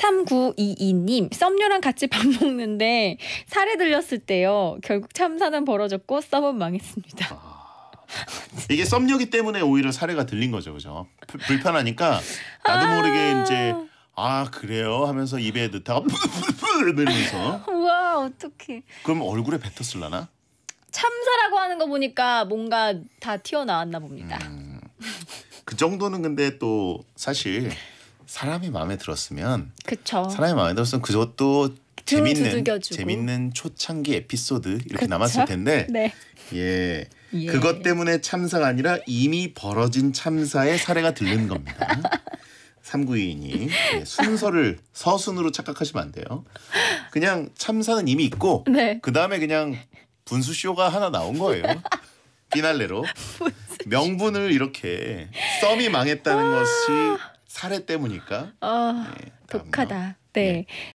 3922님, 썸녀랑 같이 밥 먹는데 살에 들렸을 때요. 결국 참사는 벌어졌고 썸은 망했습니다. 아. 이게 썸녀기 때문에 오히려 사례가 들린 거죠, 그죠? 불편하니까 나도 아... 모르게 이제 아 그래요 하면서 입에 넣다가 이러면서 우와 어떡해 그럼 얼굴에 뱉었을라나? 참사라고 하는 거 보니까 뭔가 다 튀어나왔나 봅니다. 음, 그 정도는 근데 또 사실 사람이 마음에 들었으면 그쵸. 사람이 마음에 들었으면 그것도 재밌는 두들겨주고. 재밌는 초창기 에피소드 이렇게 그쵸? 남았을 텐데 네. 예. 예. 그것 때문에 참사가 아니라 이미 벌어진 참사의 사례가 들리는 겁니다. 삼구이인이 예, 순서를 서순으로 착각하시면 안 돼요. 그냥 참사는 이미 있고 네. 그 다음에 그냥 분수 쇼가 하나 나온 거예요. 비날레로 명분을 이렇게 썸이 망했다는 것이 아. 사례 때문이니까. 어, 아, 네, 독하다. 네. 네.